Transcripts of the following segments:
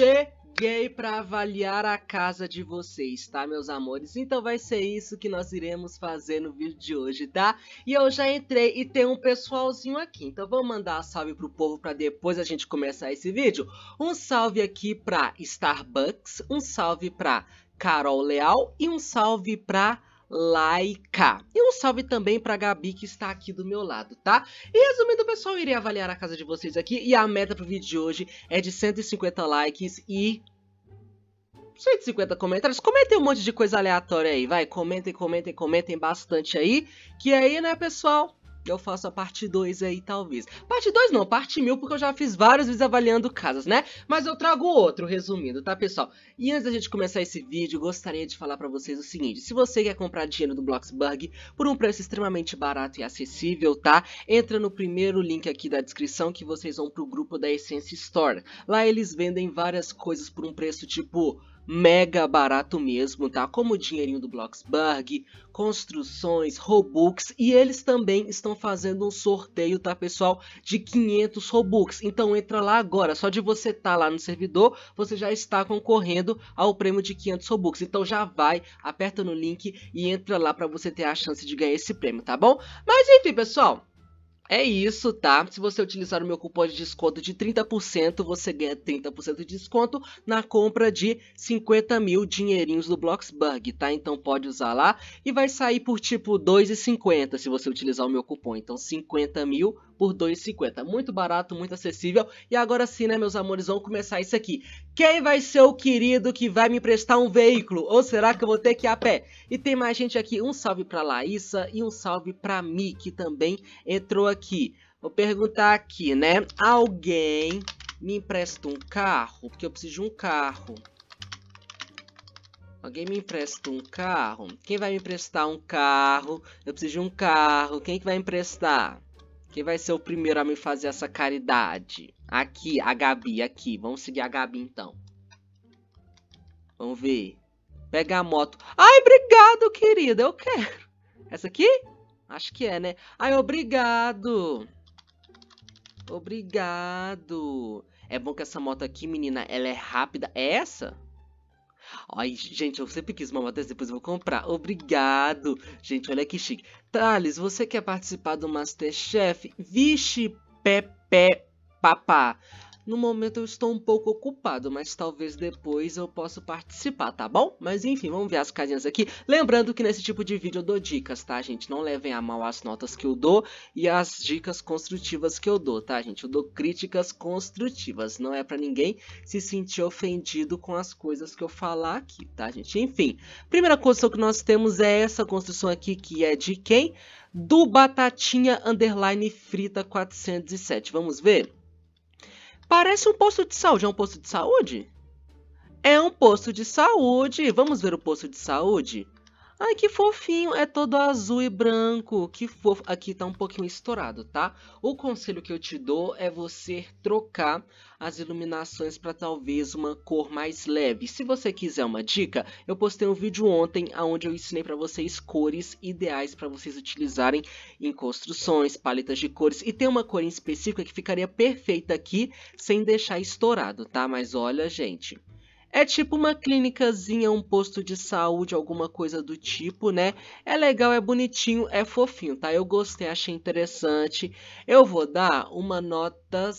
cheguei para avaliar a casa de vocês, tá, meus amores? Então vai ser isso que nós iremos fazer no vídeo de hoje, tá? E eu já entrei e tem um pessoalzinho aqui, então vamos mandar salve salve pro povo para depois a gente começar esse vídeo. Um salve aqui para Starbucks, um salve para Carol Leal e um salve para Like E um salve também pra Gabi que está aqui do meu lado, tá? E resumindo, pessoal, eu irei avaliar a casa de vocês aqui e a meta pro vídeo de hoje é de 150 likes e 150 comentários, comentem um monte de coisa aleatória aí, vai, comentem, comentem, comentem bastante aí, que aí, né, pessoal, eu faço a parte 2 aí, talvez. Parte 2 não, parte 1000, porque eu já fiz vários vídeos avaliando casas, né? Mas eu trago outro, resumindo, tá, pessoal? E antes da gente começar esse vídeo, gostaria de falar pra vocês o seguinte. Se você quer comprar dinheiro do Bloxburg por um preço extremamente barato e acessível, tá? Entra no primeiro link aqui da descrição que vocês vão pro grupo da Essence Store. Lá eles vendem várias coisas por um preço, tipo mega barato mesmo, tá? Como o dinheirinho do Bloxburg, construções, Robux e eles também estão fazendo um sorteio, tá pessoal, de 500 Robux. Então entra lá agora, só de você estar tá lá no servidor, você já está concorrendo ao prêmio de 500 Robux. Então já vai, aperta no link e entra lá para você ter a chance de ganhar esse prêmio, tá bom? Mas enfim, pessoal, é isso, tá? Se você utilizar o meu cupom de desconto de 30%, você ganha 30% de desconto na compra de 50 mil dinheirinhos do Bloxburg, tá? Então pode usar lá e vai sair por tipo 2,50 se você utilizar o meu cupom. Então 50 mil por 2,50. Muito barato, muito acessível. E agora sim, né, meus amores, vamos começar isso aqui. Quem vai ser o querido que vai me emprestar um veículo? Ou será que eu vou ter que ir a pé? E tem mais gente aqui. Um salve pra Laísa e um salve pra Mi, que também entrou aqui. Vou perguntar aqui, né? Alguém me empresta um carro? Porque eu preciso de um carro. Alguém me empresta um carro? Quem vai me emprestar um carro? Eu preciso de um carro. Quem que vai emprestar? Quem vai ser o primeiro a me fazer essa caridade? Aqui, a Gabi, aqui. Vamos seguir a Gabi, então. Vamos ver. Pega a moto. Ai, obrigado, querida. Eu quero. Essa aqui? Acho que é, né? Ai, obrigado. Obrigado. É bom que essa moto aqui, menina, ela é rápida. É essa? Ai, gente, eu sempre quis uma Matheus, depois eu vou comprar. Obrigado! Gente, olha que chique. Thales, você quer participar do Masterchef? Vixe, Pepe Papá. No momento eu estou um pouco ocupado, mas talvez depois eu possa participar, tá bom? Mas enfim, vamos ver as casinhas aqui. Lembrando que nesse tipo de vídeo eu dou dicas, tá, gente? Não levem a mal as notas que eu dou e as dicas construtivas que eu dou, tá, gente? Eu dou críticas construtivas, não é pra ninguém se sentir ofendido com as coisas que eu falar aqui, tá, gente? Enfim, primeira construção que nós temos é essa construção aqui, que é de quem? Do Batatinha Underline Frita 407. Vamos ver? Parece um posto de saúde. É um posto de saúde? É um posto de saúde. Vamos ver o posto de saúde? Ai, que fofinho, é todo azul e branco. Que fofo. Aqui tá um pouquinho estourado, tá? O conselho que eu te dou é você trocar as iluminações para talvez uma cor mais leve. Se você quiser uma dica, eu postei um vídeo ontem onde eu ensinei para vocês cores ideais para vocês utilizarem em construções, paletas de cores. E tem uma cor em específica que ficaria perfeita aqui sem deixar estourado, tá? Mas olha, gente... É tipo uma clínicazinha, um posto de saúde, alguma coisa do tipo, né? É legal, é bonitinho, é fofinho, tá? Eu gostei, achei interessante. Eu vou dar uma nota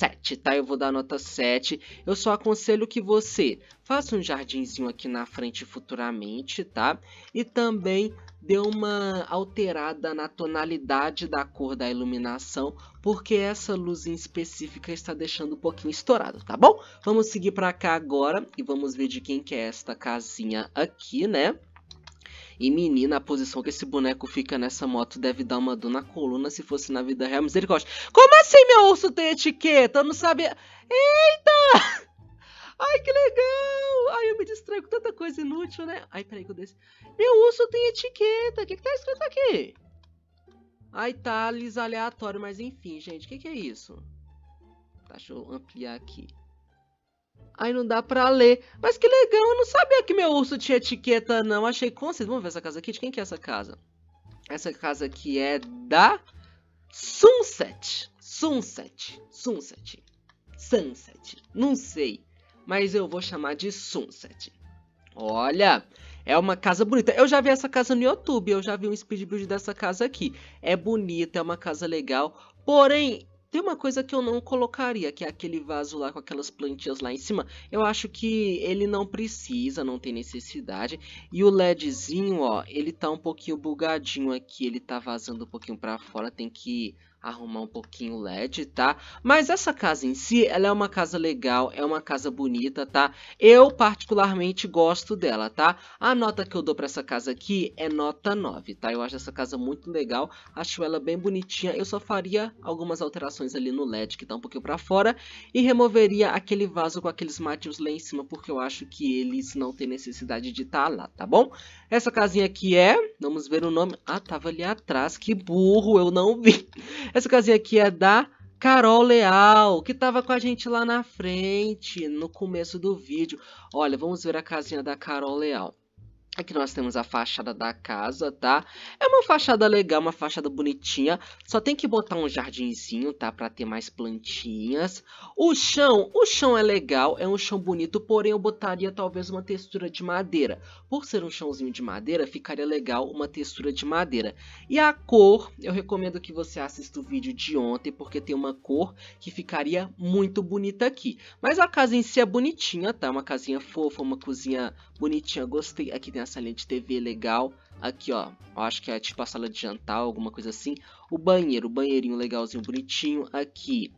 7, tá? Eu vou dar nota 7. Eu só aconselho que você faça um jardinzinho aqui na frente futuramente, tá? E também dê uma alterada na tonalidade da cor da iluminação, porque essa luz em específica está deixando um pouquinho estourado, tá bom? Vamos seguir para cá agora e vamos ver de quem que é esta casinha aqui, né? E menina, a posição que esse boneco fica nessa moto deve dar uma dor na coluna se fosse na vida real. Misericórdia. Como assim meu urso tem etiqueta? Eu não sabia. Eita! Ai, que legal! Ai, eu me distraio com tanta coisa inútil, né? Ai, peraí que eu desço. Meu urso tem etiqueta. O que, que tá escrito aqui? Ai, tá aleatório, mas enfim, gente. O que, que é isso? Tá, deixa eu ampliar aqui. Aí não dá pra ler. Mas que legal, eu não sabia que meu urso tinha etiqueta, não. Achei com vocês. Vamos ver essa casa aqui. De quem que é essa casa? Essa casa aqui é da Sunset. Sunset. Sunset. Sunset. Não sei. Mas eu vou chamar de Sunset. Olha, é uma casa bonita. Eu já vi essa casa no YouTube, eu já vi um speed build dessa casa aqui. É bonita, é uma casa legal. Porém, tem uma coisa que eu não colocaria, que é aquele vaso lá com aquelas plantinhas lá em cima. Eu acho que ele não precisa, não tem necessidade. E o LEDzinho, ó, ele tá um pouquinho bugadinho aqui, ele tá vazando um pouquinho pra fora, tem que arrumar um pouquinho o LED, tá? Mas essa casa em si, ela é uma casa legal, é uma casa bonita, tá? Eu particularmente gosto dela, tá? A nota que eu dou para essa casa aqui é nota 9, tá? Eu acho essa casa muito legal, acho ela bem bonitinha. Eu só faria algumas alterações ali no LED que tá um pouquinho para fora e removeria aquele vaso com aqueles matinhos lá em cima, porque eu acho que eles não têm necessidade de estar tá lá, tá bom? Essa casinha aqui é, vamos ver o nome. Ah, tava ali atrás, que burro, eu não vi. Essa casinha aqui é da Carol Leal, que estava com a gente lá na frente, no começo do vídeo. Olha, vamos ver a casinha da Carol Leal. Aqui é nós temos a fachada da casa, tá? É uma fachada legal, uma fachada bonitinha. Só tem que botar um jardinzinho, tá? Pra ter mais plantinhas. O chão, o chão é legal, é um chão bonito, porém eu botaria talvez uma textura de madeira. Por ser um chãozinho de madeira, ficaria legal uma textura de madeira. E a cor, eu recomendo que você assista o vídeo de ontem, porque tem uma cor que ficaria muito bonita aqui. Mas a casa em si é bonitinha, tá? Uma casinha fofa, uma cozinha bonitinha, gostei. Aqui tem a salinha de TV legal. Aqui, ó, eu acho que é tipo a sala de jantar, alguma coisa assim. O banheiro, o banheirinho legalzinho, bonitinho. Aqui,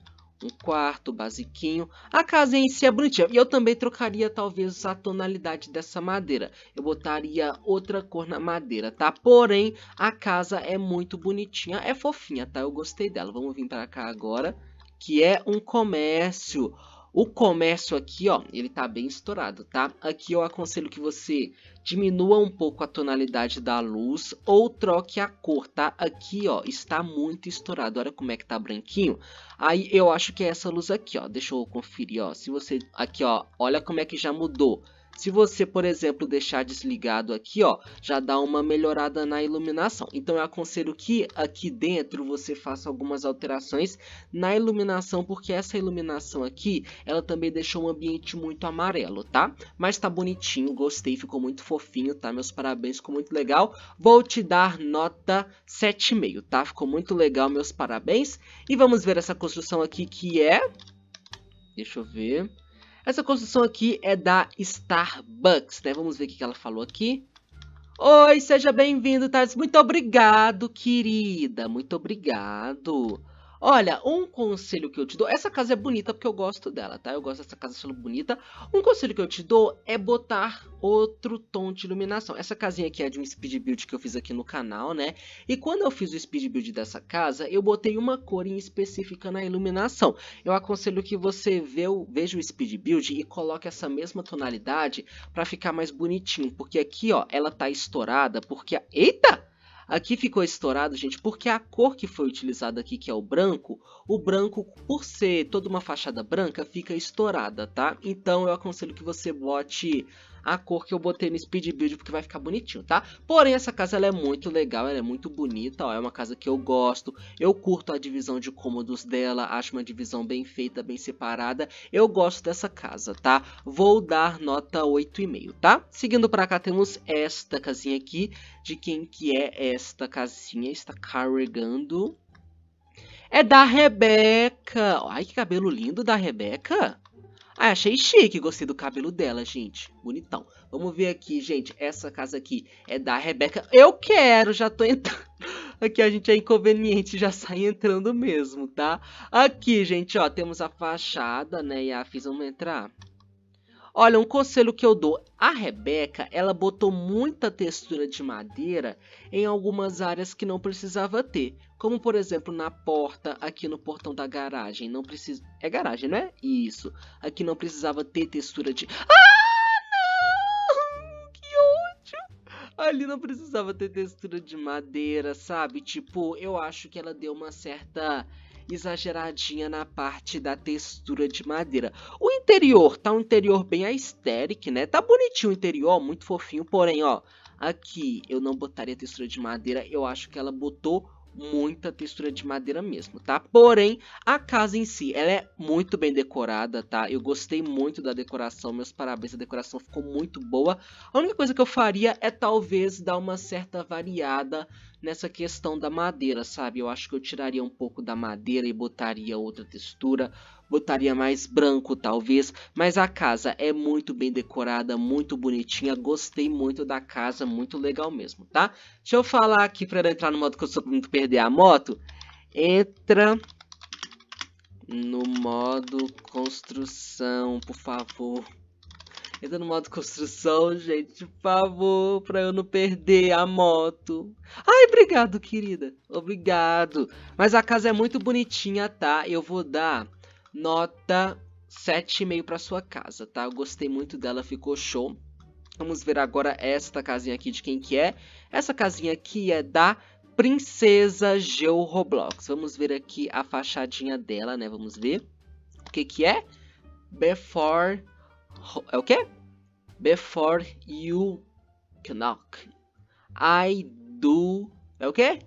um quarto basiquinho. A casa em si é bonitinha. E eu também trocaria, talvez, a tonalidade dessa madeira. Eu botaria outra cor na madeira, tá? Porém, a casa é muito bonitinha. É fofinha, tá? Eu gostei dela. Vamos vir pra cá agora. Que é um comércio. O comércio aqui, ó, ele tá bem estourado, tá? Aqui eu aconselho que você diminua um pouco a tonalidade da luz ou troque a cor, tá? Aqui, ó, está muito estourado. Olha como é que tá branquinho. Aí eu acho que é essa luz aqui, ó. Deixa eu conferir, ó. Se você aqui, ó, olha como é que já mudou. Se você, por exemplo, deixar desligado aqui, ó, já dá uma melhorada na iluminação. Então eu aconselho que aqui dentro você faça algumas alterações na iluminação, porque essa iluminação aqui, ela também deixou um ambiente muito amarelo, tá? Mas tá bonitinho, gostei, ficou muito fofinho, tá? Meus parabéns, ficou muito legal. Vou te dar nota 7,5, tá? Ficou muito legal, meus parabéns. E vamos ver essa construção aqui que é... Deixa eu ver... Essa construção aqui é da Starbucks, né? Vamos ver o que ela falou aqui. Oi, seja bem-vindo, Thales. Muito obrigado, querida. Muito obrigado. Olha, um conselho que eu te dou, essa casa é bonita porque eu gosto dela, tá? Eu gosto dessa casa sendo bonita. Um conselho que eu te dou é botar outro tom de iluminação. Essa casinha aqui é de um speed build que eu fiz aqui no canal, né? E quando eu fiz o speed build dessa casa, eu botei uma cor em específica na iluminação. Eu aconselho que você vê o, veja o speed build e coloque essa mesma tonalidade para ficar mais bonitinho, porque aqui, ó, ela tá estourada porque a... Eita! Aqui ficou estourado, gente, porque a cor que foi utilizada aqui, que é o branco, o branco, por ser toda uma fachada branca, fica estourada, tá? Então eu aconselho que você bote a cor que eu botei no speed build porque vai ficar bonitinho, tá? Porém, essa casa ela é muito legal, ela é muito bonita, ó, é uma casa que eu gosto, eu curto a divisão de cômodos dela, acho uma divisão bem feita, bem separada, eu gosto dessa casa, tá? Vou dar nota 8,5, tá? Seguindo pra cá temos esta casinha aqui, de quem que é esta casinha, está carregando... É da Rebeca! Ai, que cabelo lindo da Rebeca! Ah, achei chique, gostei do cabelo dela, gente. Bonitão. Vamos ver aqui, gente. Essa casa aqui é da Rebeca. Eu quero, já tô entrando. Aqui a gente é inconveniente, já sai entrando mesmo, tá? Aqui, gente, ó, temos a fachada, né? E a fiz, vamos entrar. Olha, um conselho que eu dou. A Rebeca, ela botou muita textura de madeira em algumas áreas que não precisava ter. Como, por exemplo, na porta, aqui no portão da garagem. Não precisa... É garagem, não é? Isso. Aqui não precisava ter textura de... Ah, não! Que ódio! Ali não precisava ter textura de madeira, sabe? Tipo, eu acho que ela deu uma certa exageradinha na parte da textura de madeira. O interior tá um interior bem aesthetic, né? Tá bonitinho o interior, muito fofinho, porém, ó, aqui eu não botaria textura de madeira, eu acho que ela botou muita textura de madeira mesmo, tá? Porém, a casa em si, ela é muito bem decorada, tá? Eu gostei muito da decoração, meus parabéns, a decoração ficou muito boa. A única coisa que eu faria é talvez dar uma certa variada nessa questão da madeira, sabe? Eu acho que eu tiraria um pouco da madeira e botaria outra textura, botaria mais branco talvez, mas a casa é muito bem decorada, muito bonitinha, gostei muito da casa, muito legal mesmo, tá? Deixa eu falar aqui para entrar no modo que eu sou muito perder a moto. Entra no modo construção, por favor. Entra no modo construção, gente, por favor, pra eu não perder a moto. Ai, obrigado, querida. Obrigado. Mas a casa é muito bonitinha, tá? Eu vou dar nota 7,5 pra sua casa, tá? Eu gostei muito dela, ficou show. Vamos ver agora esta casinha aqui de quem que é. Essa casinha aqui é da Princesa Geo Roblox. Vamos ver aqui a fachadinha dela, né? Vamos ver. O que que é? Before é o quê? Before you knock. I do. É o quê?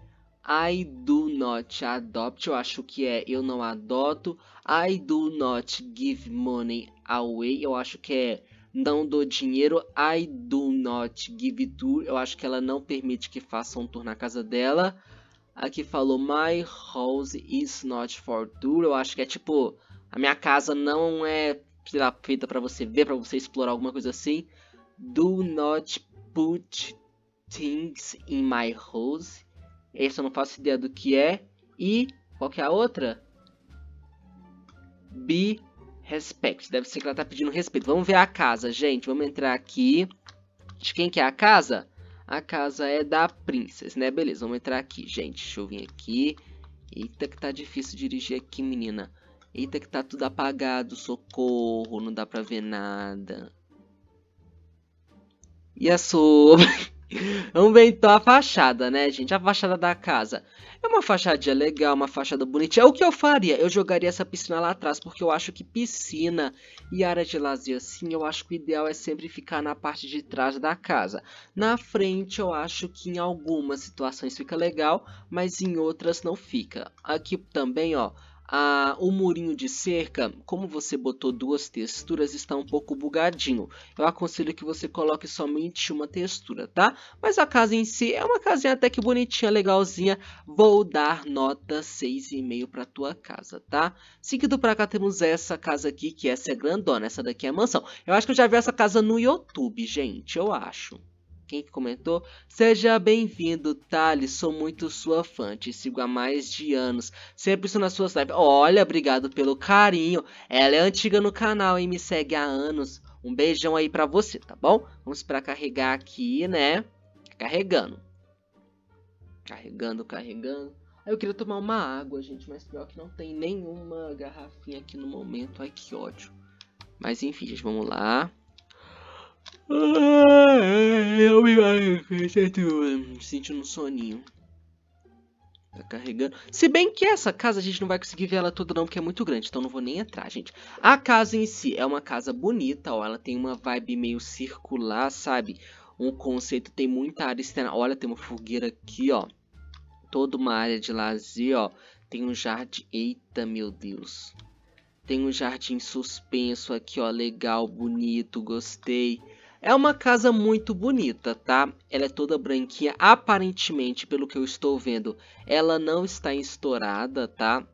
I do not adopt, eu acho que é eu não adoto. I do not give money away, eu acho que é não dou dinheiro. I do not give tour, eu acho que ela não permite que faça um tour na casa dela. Aqui falou my house is not for tour, eu acho que é tipo a minha casa não é sei feita para você ver, para você explorar alguma coisa assim. Do not put things in my house. Essa eu não faço ideia do que é. E qual que é a outra? Be respect. Deve ser que ela tá pedindo respeito. Vamos ver a casa, gente. Vamos entrar aqui. De quem que é a casa? A casa é da princesa, né? Beleza, vamos entrar aqui, gente. Deixa eu vir aqui. Eita que tá difícil dirigir aqui, menina. Eita, que tá tudo apagado, socorro, não dá pra ver nada. E a é sobre, Vamos ver então a fachada, né, gente? A fachada da casa. É uma fachadinha legal, uma fachada bonitinha. É o que eu faria? Eu jogaria essa piscina lá atrás, porque eu acho que piscina e área de lazer, assim, eu acho que o ideal é sempre ficar na parte de trás da casa. Na frente, eu acho que em algumas situações fica legal, mas em outras não fica. Aqui também, ó, ah, o murinho de cerca, como você botou duas texturas, está um pouco bugadinho. Eu aconselho que você coloque somente uma textura, tá? Mas a casa em si é uma casinha até que bonitinha, legalzinha. Vou dar nota 6,5 para tua casa, tá? Seguido para cá temos essa casa aqui, que essa é grandona, essa daqui é mansão. Eu acho que eu já vi essa casa no YouTube, gente, eu acho quem que comentou. Seja bem-vindo, Thales. Sou muito sua fã. Te sigo há mais de anos. Sempre estou nas suas lives. Olha, obrigado pelo carinho. Ela é antiga no canal e me segue há anos. Um beijão aí pra você, tá bom? Vamos pra carregar aqui, né? Carregando. Carregando, carregando. eu queria tomar uma água, gente. Mas pior que não tem nenhuma garrafinha aqui no momento. Ai, que ódio. Mas enfim, gente, vamos lá. Eu me sentindo, um soninho. Tá carregando. Se bem que essa casa a gente não vai conseguir ver ela toda não, porque é muito grande. Então não vou nem entrar, gente. A casa em si é uma casa bonita, ó. Ela tem uma vibe meio circular, sabe? Um conceito, tem muita área externa. Olha, tem uma fogueira aqui, ó. Toda uma área de lazer, ó. Tem um jardim. Eita, meu Deus. Tem um jardim suspenso aqui, ó, legal, bonito, gostei. É uma casa muito bonita, tá? Ela é toda branquinha, aparentemente, pelo que eu estou vendo, ela não está estourada, tá?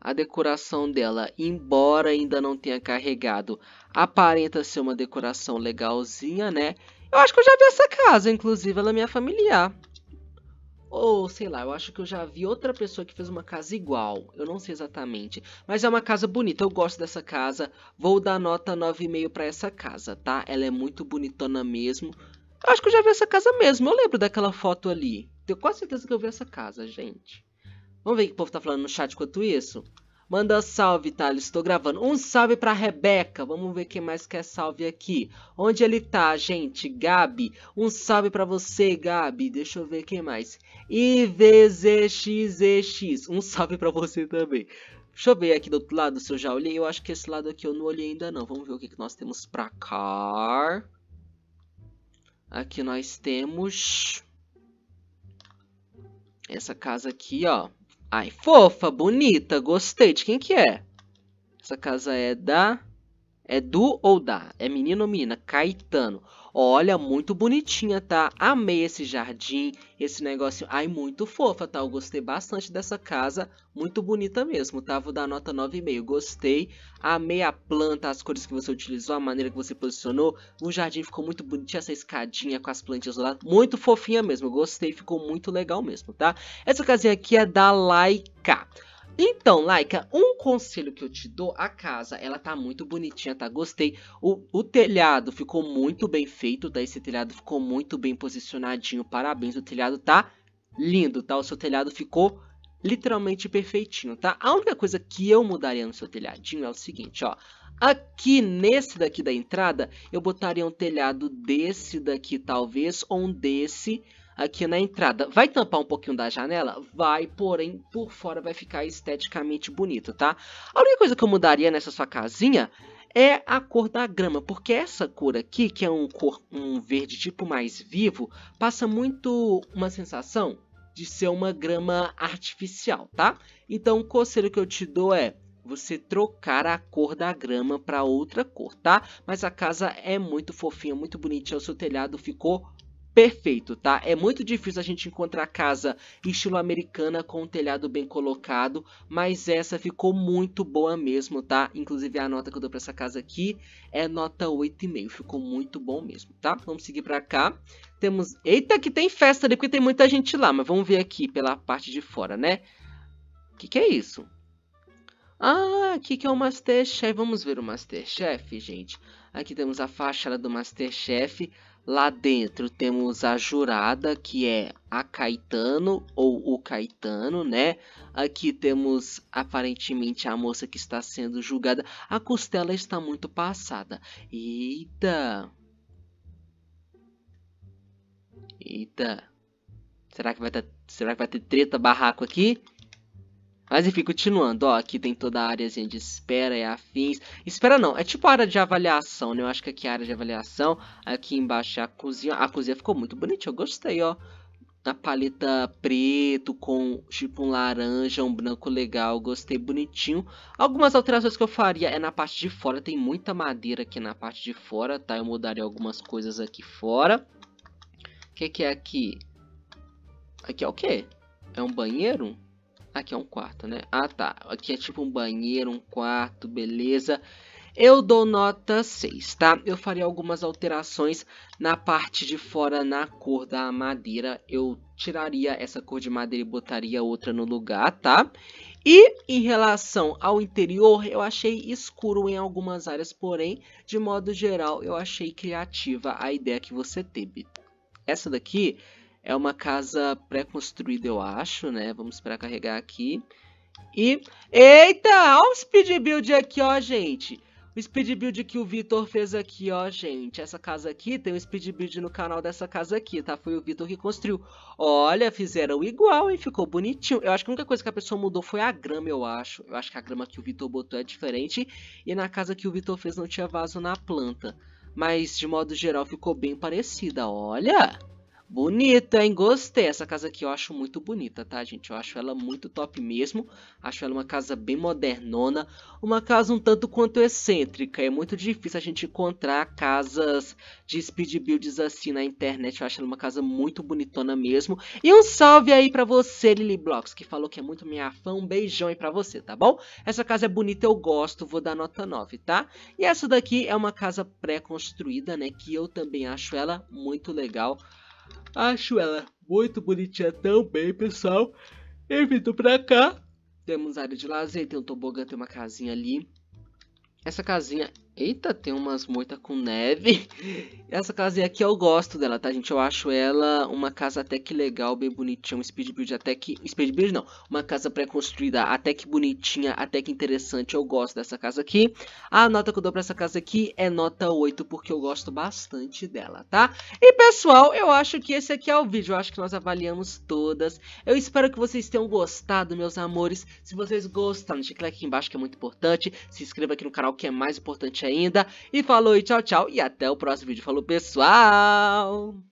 A decoração dela, embora ainda não tenha carregado, aparenta ser uma decoração legalzinha, né? Eu acho que eu já vi essa casa, inclusive, ela é minha familiar. Ou sei lá, eu acho que eu já vi outra pessoa que fez uma casa igual. Eu não sei exatamente. Mas é uma casa bonita, eu gosto dessa casa. Vou dar nota 9,5 para essa casa, tá? Ela é muito bonitona mesmo. Eu acho que eu já vi essa casa mesmo. Eu lembro daquela foto ali. Tenho quase certeza que eu vi essa casa, gente. Vamos ver o que o povo tá falando no chat quanto isso? Manda salve, Thales. Estou gravando. Um salve pra Rebeca. Vamos ver quem mais quer salve aqui. Onde ele tá, gente? Gabi. Um salve pra você, Gabi. Deixa eu ver quem mais. IVZXEX. Um salve pra você também. Deixa eu ver aqui do outro lado se eu já olhei. Eu acho que esse lado aqui eu não olhei ainda não. Vamos ver o que, que nós temos pra cá. Aqui nós temos... Essa casa aqui, ó. Ai, fofa, bonita, gostei. De quem que é? Essa casa é da é do ou da? É menino ou menina? Caetano. Olha, muito bonitinha, tá? Amei esse jardim, esse negócio. Ai, muito fofa, tá? Eu gostei bastante dessa casa. Muito bonita mesmo, tá? Vou dar nota 9,5. Gostei. Amei a planta, as cores que você utilizou, a maneira que você posicionou. O jardim ficou muito bonitinho, essa escadinha com as plantas lá. Muito fofinha mesmo. Gostei, ficou muito legal mesmo, tá? Essa casinha aqui é da Laika. Então, Laika, um conselho que eu te dou, a casa, ela tá muito bonitinha, tá? Gostei. O, o telhado ficou muito bem feito, tá? Esse telhado ficou muito bem posicionadinho, parabéns. O telhado tá lindo, tá? O seu telhado ficou literalmente perfeitinho, tá? A única coisa que eu mudaria no seu telhadinho é o seguinte, ó. Aqui nesse daqui da entrada, eu botaria um telhado desse daqui, talvez, ou um desse aqui na entrada. Vai tampar um pouquinho da janela? Vai, porém, por fora vai ficar esteticamente bonito, tá? A única coisa que eu mudaria nessa sua casinha é a cor da grama, porque essa cor aqui, que é um, cor, um verde tipo mais vivo, passa muito uma sensação de ser uma grama artificial, tá? Então, o conselho que eu te dou é você trocar a cor da grama para outra cor, tá? Mas a casa é muito fofinha, muito bonitinha, o seu telhado ficou perfeito, tá? É muito difícil a gente encontrar casa estilo americana com um telhado bem colocado, mas essa ficou muito boa mesmo, tá? Inclusive a nota que eu dou pra essa casa aqui é nota 8,5, ficou muito bom mesmo, tá? Vamos seguir pra cá. Temos... Eita, que tem festa ali, né? porque tem muita gente lá, mas vamos ver aqui pela parte de fora, né? O que, que é isso? Ah, aqui que é o Masterchef. Vamos ver o Masterchef, gente. Aqui temos a faixa do Masterchef. Lá dentro temos a jurada, que é a Caetano ou o Caetano, né? Aqui temos aparentemente a moça que está sendo julgada. A costela está muito passada. Eita! Eita! Será que vai ter, será que vai ter treta barraco aqui? Mas enfim, continuando, ó, aqui tem toda a área de espera e afins. Espera não, é tipo a área de avaliação, né? Eu acho que aqui é a área de avaliação. Aqui embaixo é a cozinha. A cozinha ficou muito bonitinha, eu gostei, ó. Na paleta preto com tipo um laranja, um branco legal, gostei, bonitinho. Algumas alterações que eu faria é na parte de fora, tem muita madeira aqui na parte de fora, tá? Eu mudaria algumas coisas aqui fora. O que, que é aqui? Aqui é o quê? É um banheiro? Aqui é um quarto, né? Ah, tá. Aqui é tipo um banheiro, um quarto, beleza. Eu dou nota 6, tá? Eu faria algumas alterações na parte de fora, na cor da madeira. Eu tiraria essa cor de madeira e botaria outra no lugar, tá? E em relação ao interior, eu achei escuro em algumas áreas, porém, de modo geral, eu achei criativa a ideia que você teve. Essa daqui é uma casa pré-construída, eu acho, né? Vamos para carregar aqui. E, eita, olha o speed build aqui, ó, gente. O speed build que o Vitor fez aqui, ó, gente. Essa casa aqui tem um speed build no canal dessa casa aqui, tá? Foi o Vitor que construiu. Olha, fizeram igual, hein? Ficou bonitinho. Eu acho que a única coisa que a pessoa mudou foi a grama, eu acho. Eu acho que a grama que o Vitor botou é diferente. E na casa que o Vitor fez não tinha vaso na planta. Mas, de modo geral, ficou bem parecida, olha. Bonita, hein? Gostei. Essa casa aqui eu acho muito bonita, tá, gente? Eu acho ela muito top mesmo. Acho ela uma casa bem modernona. Uma casa um tanto quanto excêntrica. É muito difícil a gente encontrar casas de speed builds assim na internet. Eu acho ela uma casa muito bonitona mesmo. E um salve aí pra você, Lily Blocks, que falou que é muito minha fã. Um beijão aí pra você, tá bom? Essa casa é bonita, eu gosto. Vou dar nota 9, tá? E essa daqui é uma casa pré-construída, né? Que eu também acho ela muito legal. Acho ela muito bonitinha também, pessoal. E vindo pra cá, temos área de lazer, tem um tobogã, tem uma casinha ali. Essa casinha Eita, tem umas moitas com neve. Essa casa aqui eu gosto dela, tá, gente? Eu acho ela uma casa até que legal, bem bonitinha. Um speed build até que... Speed build não. Uma casa pré-construída até que bonitinha, até que interessante. Eu gosto dessa casa aqui. A nota que eu dou pra essa casa aqui é nota 8, porque eu gosto bastante dela, tá? E, pessoal, eu acho que esse aqui é o vídeo. Eu acho que nós avaliamos todas. Eu espero que vocês tenham gostado, meus amores. Se vocês gostaram, deixa o like aqui embaixo, que é muito importante. Se inscreva aqui no canal, que é mais importante ainda. E falou e tchau, tchau. E até o próximo vídeo. Falou, pessoal!